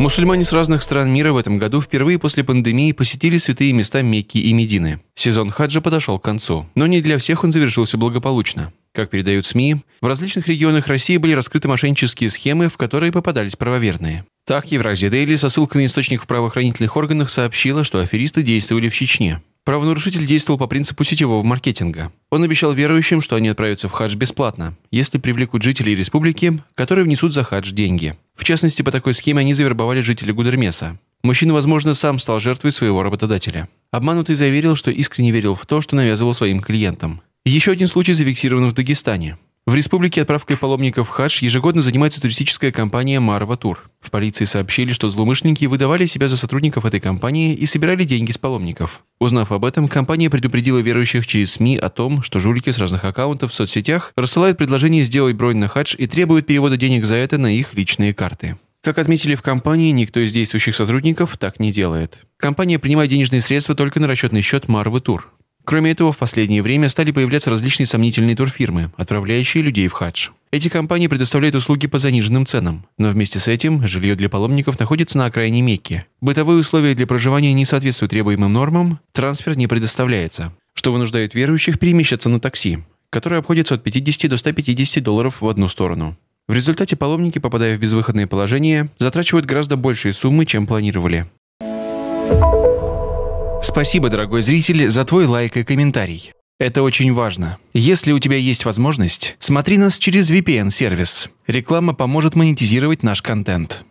Мусульмане с разных стран мира в этом году впервые после пандемии посетили святые места Мекки и Медины. Сезон хаджа подошел к концу, но не для всех он завершился благополучно. Как передают СМИ, в различных регионах России были раскрыты мошеннические схемы, в которые попадались правоверные. Так, Евразия Дейли со ссылкой на источник в правоохранительных органах сообщила, что аферисты действовали в Чечне. Правонарушитель действовал по принципу сетевого маркетинга. Он обещал верующим, что они отправятся в хадж бесплатно, если привлекут жителей республики, которые внесут за хадж деньги. В частности, по такой схеме они завербовали жителей Гудермеса. Мужчина, возможно, сам стал жертвой своего работодателя. Обманутый заверил, что искренне верил в то, что навязывал своим клиентам. Еще один случай зафиксирован в Дагестане. В республике отправкой паломников в хадж ежегодно занимается туристическая компания «Марва Тур». В полиции сообщили, что злоумышленники выдавали себя за сотрудников этой компании и собирали деньги с паломников. Узнав об этом, компания предупредила верующих через СМИ о том, что жулики с разных аккаунтов в соцсетях рассылают предложение сделать бронь на хадж и требуют перевода денег за это на их личные карты. Как отметили в компании, никто из действующих сотрудников так не делает. Компания принимает денежные средства только на расчетный счет Марвы Тур. Кроме этого, в последнее время стали появляться различные сомнительные турфирмы, отправляющие людей в хадж. Эти компании предоставляют услуги по заниженным ценам, но вместе с этим жилье для паломников находится на окраине Мекки. Бытовые условия для проживания не соответствуют требуемым нормам, трансфер не предоставляется, что вынуждает верующих перемещаться на такси, которое обходится от 50 до 150 долларов в одну сторону. В результате паломники, попадая в безвыходное положение, затрачивают гораздо большие суммы, чем планировали. Спасибо, дорогой зритель, за твой лайк и комментарий. Это очень важно. Если у тебя есть возможность, смотри нас через VPN-сервис. Реклама поможет монетизировать наш контент.